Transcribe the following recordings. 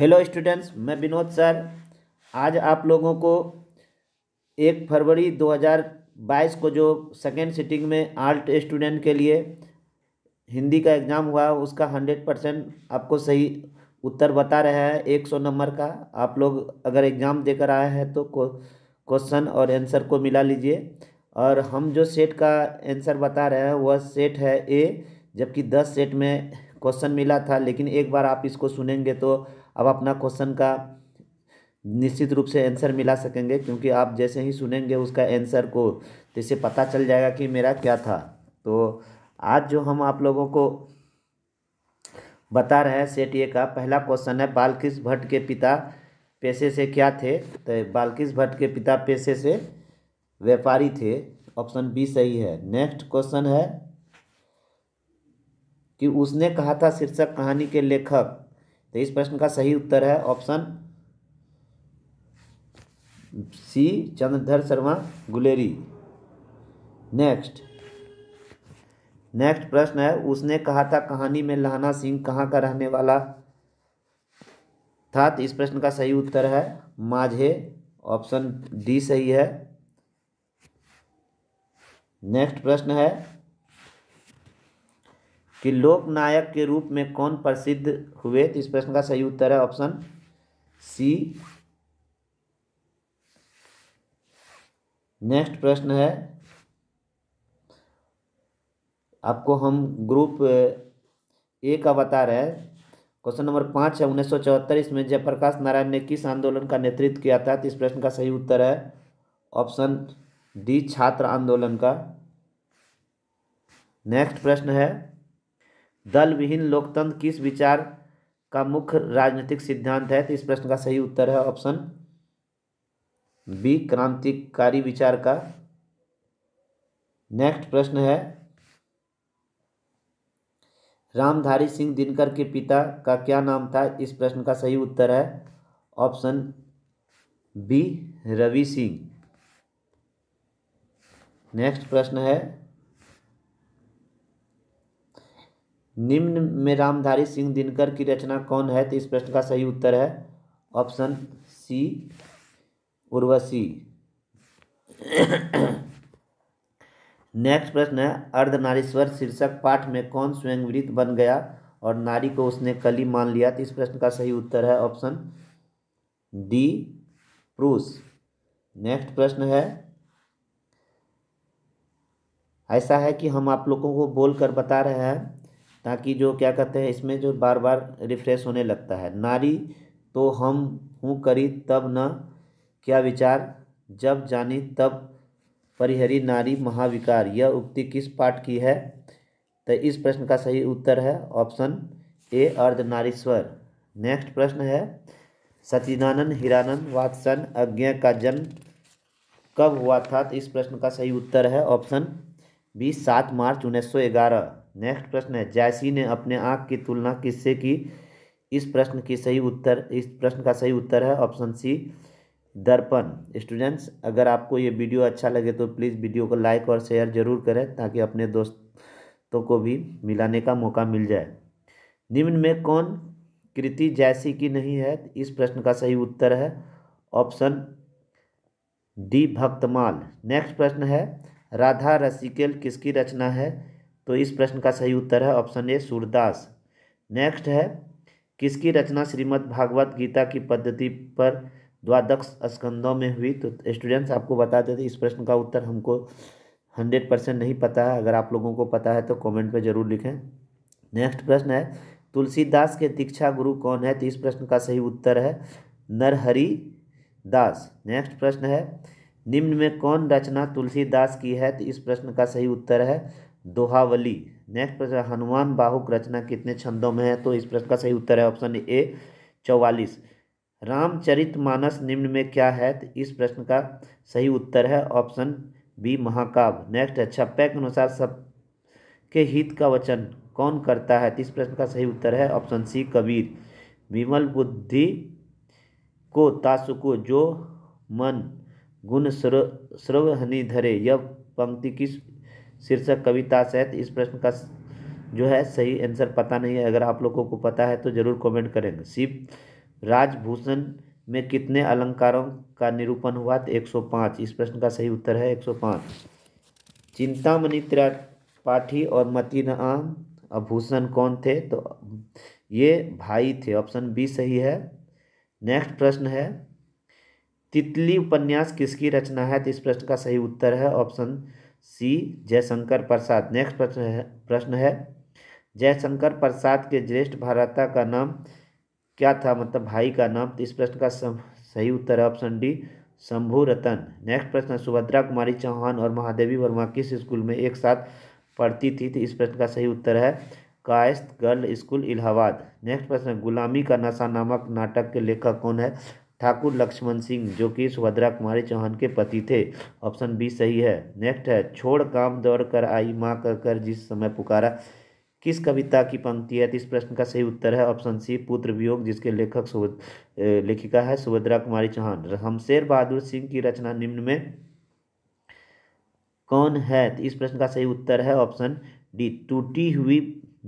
hello students मैं Vinod sir आज आप लोगों को एक फरवरी 2022 को जो सेकेंड सिटिंग में आर्ट स्टूडेंट के लिए हिंदी का एग्ज़ाम हुआ उसका हंड्रेड परसेंट आपको सही उत्तर बता रहा है एक सौ नंबर का आप लोग अगर एग्ज़ाम देकर आए हैं तो क्वेश्चन और आंसर को मिला लीजिए और हम जो सेट का आंसर बता रहे हैं वह सेट है ए जबकि दस सेट में क्वेश्चन मिला था लेकिन एक बार आप इसको सुनेंगे तो अब अपना क्वेश्चन का निश्चित रूप से आंसर मिला सकेंगे क्योंकि आप जैसे ही सुनेंगे उसका आंसर को जैसे तो पता चल जाएगा कि मेरा क्या था तो आज जो हम आप लोगों को बता रहे हैं सेट ए का पहला क्वेश्चन है बालकृष भट्ट के पिता पैसे से क्या थे तो बालकृष भट्ट के पिता पैसे से व्यापारी थे ऑप्शन बी सही है नेक्स्ट क्वेश्चन है कि उसने कहा था शीर्षक कहानी के लेखक तो इस प्रश्न का सही उत्तर है option C Chandradhar Sharma Guleri next next प्रश्न है उसने कहा था कहानी में लहना सिंह कहाँ का रहने वाला था तो इस प्रश्न का सही उत्तर है माझे ऑप्शन डी सही है नेक्स्ट प्रश्न है कि लोकनायक के रूप में कौन प्रसिद्ध हुए तो इस प्रश्न का सही उत्तर है ऑप्शन सी नेक्स्ट प्रश्न है आपको हम ग्रुप ए का बता रहे हैं क्वेश्चन नंबर पाँच है उन्नीस सौ चौहत्तर इसमें जयप्रकाश नारायण ने किस आंदोलन का नेतृत्व किया था तो इस प्रश्न का सही उत्तर है ऑप्शन डी छात्र आंदोलन का नेक्स्ट प्रश्न है दल विहीन लोकतंत्र किस विचार का मुख्य राजनीतिक सिद्धांत है तो इस प्रश्न का सही उत्तर है ऑप्शन बी क्रांतिकारी विचार का नेक्स्ट प्रश्न है रामधारी सिंह दिनकर के पिता का क्या नाम था इस प्रश्न का सही उत्तर है option B Ravi Singh next प्रश्न है निम्न में रामधारी सिंह दिनकर की रचना कौन है तो इस प्रश्न का सही उत्तर है ऑप्शन सी उर्वशी नेक्स्ट प्रश्न है अर्धनारीश्वर शीर्षक पाठ में कौन स्वयंवृत बन गया और नारी को उसने कली मान लिया तो इस प्रश्न का सही उत्तर है ऑप्शन डी पुरुष नेक्स्ट प्रश्न है ऐसा है कि हम आप लोगों को बोलकर बता रहे हैं ताकि जो क्या कहते हैं इसमें जो बार बार रिफ्रेश होने लगता है नारी तो हम हूँ करी तब न क्या विचार जब जानी तब परिहरी नारी महाविकार यह उक्ति किस पाठ की है तो इस प्रश्न का सही उत्तर है ऑप्शन ए अर्धनारीश्वर नेक्स्ट प्रश्न है सचिदानंद हिरानंद वात्सन अज्ञा का जन्म कब हुआ था तो इस प्रश्न का सही उत्तर है ऑप्शन बी सात मार्च उन्नीस सौ ग्यारह नेक्स्ट प्रश्न है जैसी ने अपने आँख की तुलना किससे की इस प्रश्न की सही उत्तर इस प्रश्न का सही उत्तर है ऑप्शन सी दर्पण स्टूडेंट्स अगर आपको ये वीडियो अच्छा लगे तो प्लीज़ वीडियो को लाइक और शेयर ज़रूर करें ताकि अपने दोस्तों को भी मिलाने का मौका मिल जाए निम्न में कौन कृति जैसी की नहीं है इस प्रश्न का सही उत्तर है ऑप्शन डी भक्तमाल नेक्स्ट प्रश्न है राधा रसिकेल किसकी रचना है तो इस प्रश्न का सही उत्तर है ऑप्शन ए सूरदास नेक्स्ट है किसकी रचना श्रीमद् भागवत गीता की पद्धति पर द्वादश स्कंदों में हुई तो स्टूडेंट्स आपको बता देते इस प्रश्न का उत्तर हमको हंड्रेड परसेंट नहीं पता है अगर आप लोगों को पता है तो कमेंट में ज़रूर लिखें नेक्स्ट प्रश्न है तुलसीदास के दीक्षा गुरु कौन है तो इस प्रश्न का सही उत्तर है नरहरि दास नेक्स्ट प्रश्न है निम्न में कौन रचना तुलसीदास की है तो इस प्रश्न का सही उत्तर है दोहावली नेक्स्ट प्रश्न हनुमान बाहुक रचना कितने छंदों में है तो इस प्रश्न का सही उत्तर है ऑप्शन ए चौवालीस रामचरित मानस निम्न में क्या है तो इस प्रश्न का सही उत्तर है ऑप्शन बी महाकाव्य नेक्स्ट है छप्पे के अनुसार सब के हित का वचन कौन करता है तो इस प्रश्न का सही उत्तर है ऑप्शन सी कबीर विमल बुद्धि को तासुको जो मन गुण स्रवहनी धरे यह पंक्ति किस शीर्षक कविता सहित इस प्रश्न का जो है सही आंसर पता नहीं है अगर आप लोगों को पता है तो ज़रूर कमेंट करेंगे शिव राजभूषण में कितने अलंकारों का निरूपण हुआ तो पाँच इस प्रश्न का सही उत्तर है 105 चिंतामणि त्रिपाठी और मतीराम आभूषण कौन थे तो ये भाई थे ऑप्शन बी सही है नेक्स्ट प्रश्न है तितली उपन्यास किसकी रचना है तो इस प्रश्न का सही उत्तर है option C Jaishankar Prasad next प्रश्न है प्रश्न है जयशंकर प्रसाद के ज्येष्ठ भारता का नाम क्या था मतलब भाई का नाम तो इस प्रश्न का सही उत्तर है option D Shambhu Ratan next प्रश्न सुभद्रा कुमारी चौहान और महादेवी वर्मा किस स्कूल में एक साथ पढ़ती थी तो इस प्रश्न का सही उत्तर है Kayastha girl school Allahabad next प्रश्न गुलामी का नशा नामक नाटक के लेखक कौन है ठाकुर लक्ष्मण सिंह जो कि सुभद्रा कुमारी चौहान के पति थे ऑप्शन बी सही है नेक्स्ट है छोड़ काम दौड़ कर आई माँ कर कर जिस समय पुकारा किस कविता की पंक्ति है तो इस प्रश्न का सही उत्तर है ऑप्शन सी पुत्र वियोग जिसके लेखक सुभद लेखिका है सुभद्रा कुमारी चौहान हमशेर बहादुर सिंह की रचना निम्न में कौन है तो इस प्रश्न का सही उत्तर है ऑप्शन डी टूटी हुई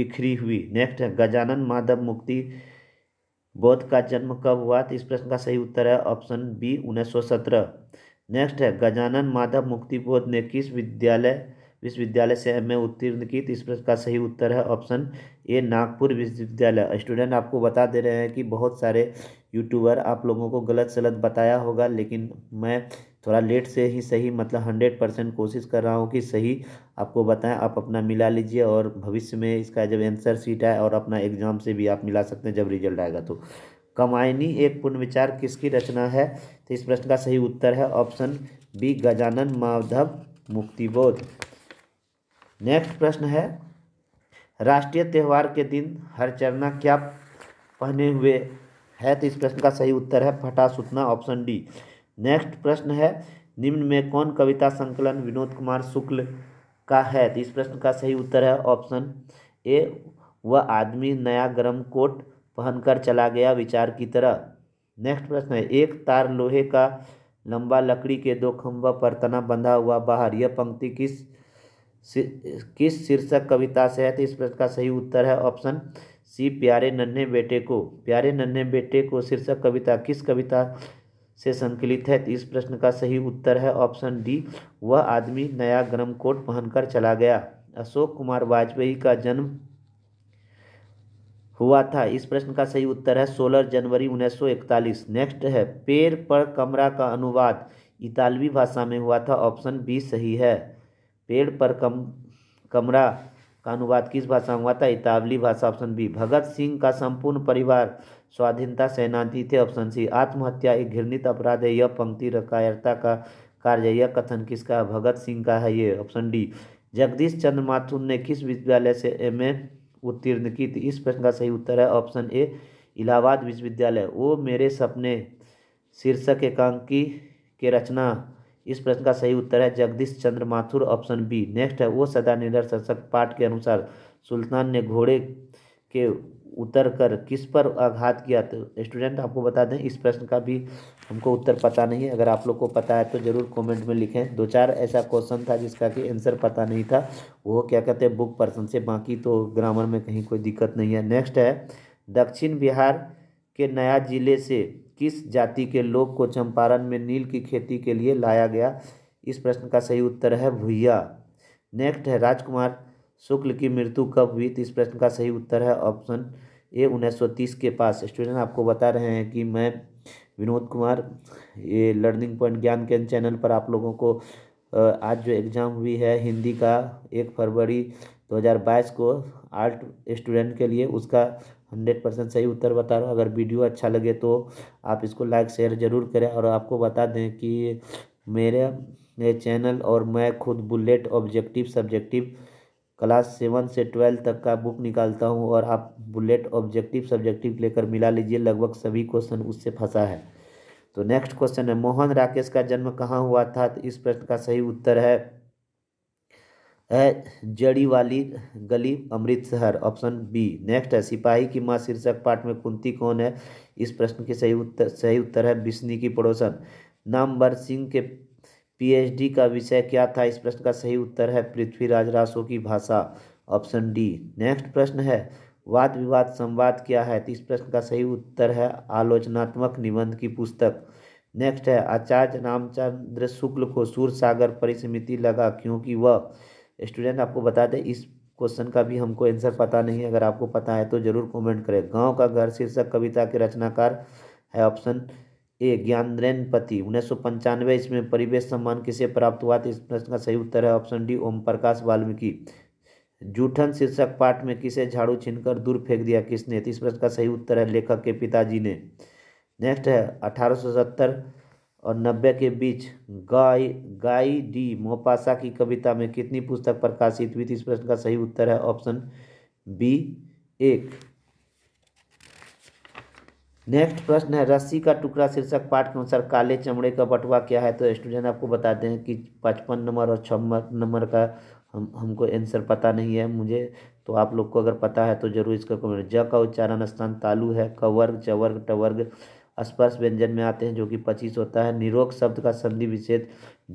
बिखरी हुई नेक्स्ट है गजानन माधव मुक्ति बौद्ध का जन्म कब हुआ तो इस प्रश्न का सही उत्तर है ऑप्शन बी 1917 नेक्स्ट है गजानन माधव मुक्ति बोध ने किस विद्यालय विश्वविद्यालय से एम उत्तीर्ण की तो इस प्रश्न का सही उत्तर है ऑप्शन ए नागपुर विश्वविद्यालय स्टूडेंट आपको बता दे रहे हैं कि बहुत सारे यूट्यूबर आप लोगों को गलत सलत बताया होगा लेकिन मैं थोड़ा लेट से ही सही मतलब हंड्रेड परसेंट कोशिश कर रहा हूँ कि सही आपको बताएं आप अपना मिला लीजिए और भविष्य में इसका जब आंसर सीट आए और अपना एग्ज़ाम से भी आप मिला सकते हैं जब रिजल्ट आएगा तो कमायनी एक पुनर्विचार किसकी रचना है तो इस प्रश्न का सही उत्तर है option B Gajanan Madhav Muktibodh next प्रश्न है राष्ट्रीय त्यौहार के दिन हर चरना क्या पहने हुए है तो इस प्रश्न का सही उत्तर है फटा सुतना ऑप्शन डी नेक्स्ट प्रश्न है निम्न में कौन कविता संकलन विनोद कुमार शुक्ल का है तो इस प्रश्न का सही उत्तर है ऑप्शन ए वह आदमी नया गर्म कोट पहनकर चला गया विचार की तरह नेक्स्ट प्रश्न है एक तार लोहे का लंबा लकड़ी के दो खंभा पर तना बंधा हुआ बाहर यह पंक्ति किस किस शीर्षक कविता से है तो इस प्रश्न का सही उत्तर है ऑप्शन सी प्यारे नन्हे बेटे को प्यारे नन्हे बेटे को शीर्षक कविता किस कविता से संकलित है इस प्रश्न का सही उत्तर है ऑप्शन डी वह आदमी नया गर्म कोट पहनकर चला गया अशोक कुमार वाजपेयी का जन्म हुआ था इस प्रश्न का सही उत्तर है 16 जनवरी 1941 नेक्स्ट है पेड़ पर कमरा का अनुवाद इतालवी भाषा में हुआ था ऑप्शन बी सही है पेड़ पर कम कमरा का अनुवाद किस भाषा में हुआ था इतावली भाषा ऑप्शन बी भगत सिंह का संपूर्ण परिवार स्वाधीनता सेनानी थे ऑप्शन सी आत्महत्या एक घृणित अपराध है यह पंक्ति रकायरता का कार्य यह कथन किसका भगत सिंह का है ये ऑप्शन डी जगदीश चंद्र माथुर ने किस विद्यालय से एम ए उत्तीर्ण की थी इस प्रश्न का सही उत्तर है ऑप्शन ए इलाहाबाद विश्वविद्यालय वो मेरे सपने शीर्षक एकांकी के रचना इस प्रश्न का सही उत्तर है Jagdish Chandra Mathur option B next है वो सदा निडर शशक पाठ के अनुसार सुल्तान ने घोड़े के उतर कर किस पर आघात किया तो स्टूडेंट आपको बता दें इस प्रश्न का भी हमको उत्तर पता नहीं है अगर आप लोग को पता है तो ज़रूर कमेंट में लिखें दो चार ऐसा क्वेश्चन था जिसका कि आंसर पता नहीं था वो क्या कहते हैं बुक पर्सन से बाकी तो ग्रामर में कहीं कोई दिक्कत नहीं है नेक्स्ट है दक्षिण बिहार के नया जिले से किस जाति के लोग को चंपारण में नील की खेती के लिए लाया गया इस प्रश्न का सही उत्तर है भूया नेक्स्ट है राजकुमार शुक्ल की मृत्यु कब हुई तो इस प्रश्न का सही उत्तर है ऑप्शन ए 1930 के पास स्टूडेंट आपको बता रहे हैं कि मैं विनोद कुमार ये लर्निंग पॉइंट ज्ञान केंद्र चैनल पर आप लोगों को आज जो एग्ज़ाम हुई है हिंदी का एक फरवरी 2022 को आर्ट स्टूडेंट के लिए उसका हंड्रेड परसेंट सही उत्तर बता रहा हूँ अगर वीडियो अच्छा लगे तो आप इसको लाइक शेयर ज़रूर करें और आपको बता दें कि मेरे ये चैनल और मैं खुद bullet objective subjective class seven से ट्वेल्व तक का बुक निकालता हूँ और आप बुलेट ऑब्जेक्टिव सब्जेक्टिव लेकर मिला लीजिए लगभग सभी क्वेश्चन उससे फंसा है तो नेक्स्ट क्वेश्चन है मोहन राकेश का जन्म कहाँ हुआ था तो इस प्रश्न का सही उत्तर है है जड़ी वाली गली अमृतसर ऑप्शन बी नेक्स्ट है सिपाही की माँ शीर्षक पाठ में कुंती कौन है इस प्रश्न के सही उत्तर सही उत्तर है बिस्नी की पड़ोसन नामवर सिंह के पीएचडी का विषय क्या था इस प्रश्न का सही उत्तर है पृथ्वीराज रासो की भाषा ऑप्शन डी नेक्स्ट प्रश्न है वाद विवाद संवाद क्या है तो इस प्रश्न का सही उत्तर है आलोचनात्मक निबंध की पुस्तक नेक्स्ट है आचार्य रामचंद्र शुक्ल को सूर सागर परिसमिति लगा क्योंकि वह स्टूडेंट आपको बता दें इस क्वेश्चन का भी हमको आंसर पता नहीं है अगर आपको पता है तो जरूर कमेंट करें गांव का घर शीर्षक कविता के रचनाकार है ऑप्शन ए पति उन्नीस सौ पंचानवे इसमें परिवेश सम्मान किसे प्राप्त हुआ था तो इस प्रश्न का सही उत्तर है ऑप्शन डी ओम प्रकाश वाल्मीकि जूठन शीर्षक पाठ में किसे झाड़ू छीनकर दूर फेंक दिया किसने तो इस प्रश्न का सही उत्तर है लेखक के पिताजी ने नेक्स्ट है अठारह और नब्बे के बीच गाय गाई डी मोपासा की कविता में कितनी पुस्तक प्रकाशित हुई थी इस प्रश्न का सही उत्तर है ऑप्शन बी एक नेक्स्ट प्रश्न है रस्सी का टुकड़ा शीर्षक पाठ के अनुसार काले चमड़े का बटुआ क्या है तो स्टूडेंट आपको बता दें कि पचपन नंबर और छम्बर नंबर का हम हमको आंसर पता नहीं है मुझे तो आप लोग को अगर पता है तो जरूर इसका कमेंट ज का उच्चारण स्थान तालु है कवर्ग चवर्ग टवर्ग स्पर्श व्यंजन में आते हैं जो कि पच्चीस होता है निरोग शब्द का संधि विशेष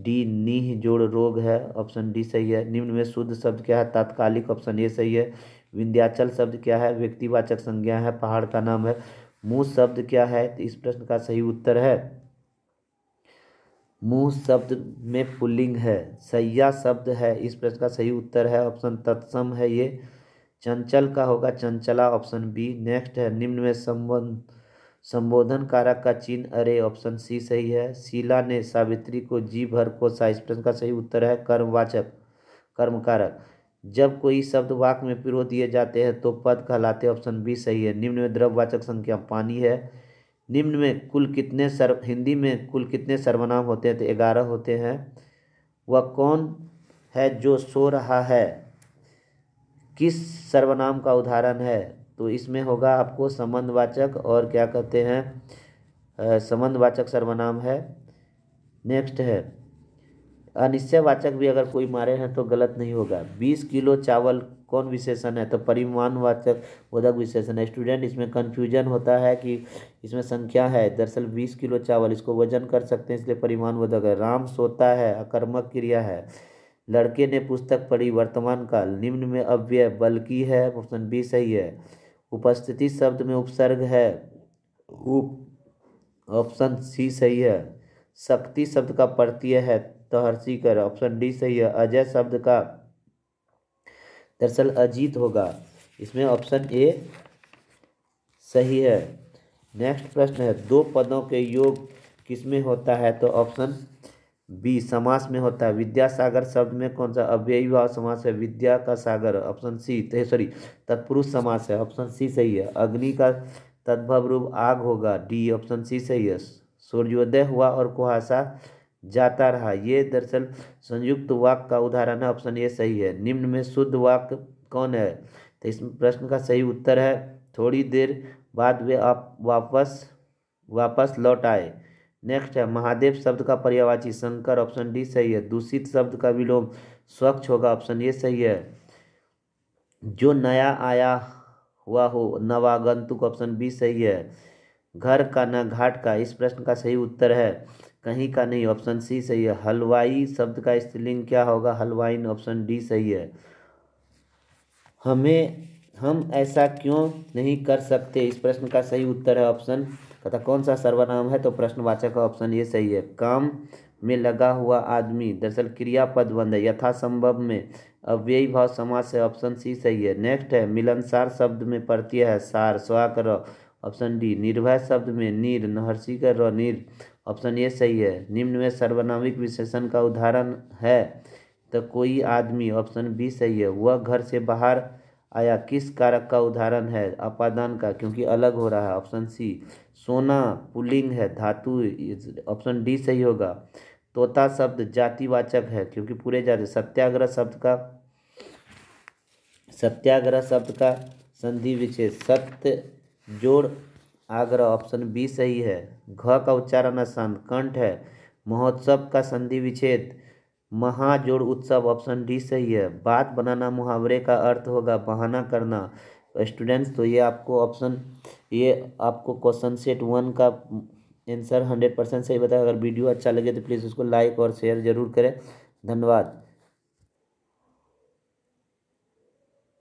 डी नीह जोड़ रोग है ऑप्शन डी सही है निम्न में शुद्ध शब्द क्या है तात्कालिक ऑप्शन ए सही है विंध्याचल शब्द क्या है व्यक्तिवाचक संज्ञा है पहाड़ का नाम है मुँह शब्द क्या है तो इस प्रश्न का सही उत्तर है मुँह शब्द में पुल्लिंग है सैया शब्द है इस प्रश्न का सही उत्तर है ऑप्शन तत्सम है ये चंचल का होगा चंचला ऑप्शन बी नेक्स्ट है निम्न में संबंध संबोधन कारक का चिन्ह अरे ऑप्शन सी सही है शीला ने सावित्री को जी भर को इस प्रश्न का सही उत्तर है कर्मवाचक कर्मकारक जब कोई शब्द वाक में पिरो दिए जाते हैं तो पद कहलाते ऑप्शन बी सही है निम्न में द्रववाचक संख्या पानी है निम्न में कुल कितने सर्व हिंदी में कुल कितने सर्वनाम होते हैं तो ग्यारह होते हैं वह कौन है जो सो रहा है किस सर्वनाम का उदाहरण है तो इसमें होगा आपको संबंधवाचक और क्या कहते हैं संबंधवाचक सर्वनाम है नेक्स्ट है अनिश्चयवाचक भी अगर कोई मारे हैं तो गलत नहीं होगा बीस किलो चावल कौन विशेषण है तो परिमाणवाचक बोधक विशेषण है स्टूडेंट इसमें कन्फ्यूजन होता है कि इसमें संख्या है दरअसल बीस किलो चावल इसको वजन कर सकते हैं इसलिए परिमाण बोधक है राम सोता है अकर्मक क्रिया है लड़के ने पुस्तक पढ़ी वर्तमान काल निम्न में अव्यय बल्कि है ऑप्शन बी सही है उपस्थिति शब्द में उपसर्ग है उप ऑप्शन सी सही है शक्ति शब्द का प्रत्यय है तहर्षी कर ऑप्शन डी सही है अजय शब्द का दरअसल अजीत होगा इसमें ऑप्शन ए सही है नेक्स्ट प्रश्न है दो पदों के योग किसमें होता है तो ऑप्शन बी समास में होता है विद्यासागर शब्द में कौन सा अव्ययी भाव समास है विद्या का सागर ऑप्शन सी सॉरी तत्पुरुष समास है ऑप्शन सी सही है अग्नि का तद्भव रूप आग होगा डी ऑप्शन सी सही है सूर्योदय हुआ और कुहासा जाता रहा ये दरअसल संयुक्त वाक्य का उदाहरण है ऑप्शन ए सही है निम्न में शुद्ध वाक्य कौन है तो इस प्रश्न का सही उत्तर है थोड़ी देर बाद वे आप वापस वापस लौट आए नेक्स्ट है महादेव शब्द का पर्यावाची शंकर ऑप्शन डी सही है दूषित शब्द का विलोम स्वच्छ होगा ऑप्शन ए सही है जो नया आया हुआ हो नवागंतुक ऑप्शन बी सही है घर का न घाट का इस प्रश्न का सही उत्तर है कहीं का नहीं ऑप्शन सी सही है हलवाई शब्द का स्त्रीलिंग क्या होगा हलवाइन ऑप्शन डी सही है हमें हम ऐसा क्यों नहीं कर सकते इस प्रश्न का सही उत्तर है ऑप्शन तथा कौन सा सर्वनाम है तो प्रश्नवाचक का ऑप्शन ये सही है काम में लगा हुआ आदमी दरअसल क्रियापद बंद है यथासंभव में अव्ययी भाव समाज से ऑप्शन सी सही है नेक्स्ट है मिलनसार शब्द में प्रत्यय है सार स्वा कर ऑप्शन डी निर्भय शब्द में नीर नहर्षि का र नीर ऑप्शन ए सही है निम्न में सर्वनामिक विशेषण का उदाहरण है तो कोई आदमी ऑप्शन बी सही है वह घर से बाहर आया किस कारक का उदाहरण है अपादान का क्योंकि अलग हो रहा है ऑप्शन सी सोना पुलिंग है धातु ऑप्शन डी सही होगा तोता शब्द जातिवाचक है क्योंकि पूरे जाति सत्याग्रह शब्द का सत्याग्रह शब्द का संधि विच्छेद सत्य जोड़ आग्रह ऑप्शन बी सही है घ का उच्चारण आसान कंठ है महोत्सव का संधि विच्छेद महाजोड़ उत्सव ऑप्शन डी सही है बात बनाना मुहावरे का अर्थ होगा बहाना करना स्टूडेंट्स तो ये आपको ऑप्शन ये आपको क्वेश्चन सेट वन का आंसर हंड्रेड परसेंट सही बताया अगर वीडियो अच्छा लगे तो प्लीज़ उसको लाइक और शेयर ज़रूर करें धन्यवाद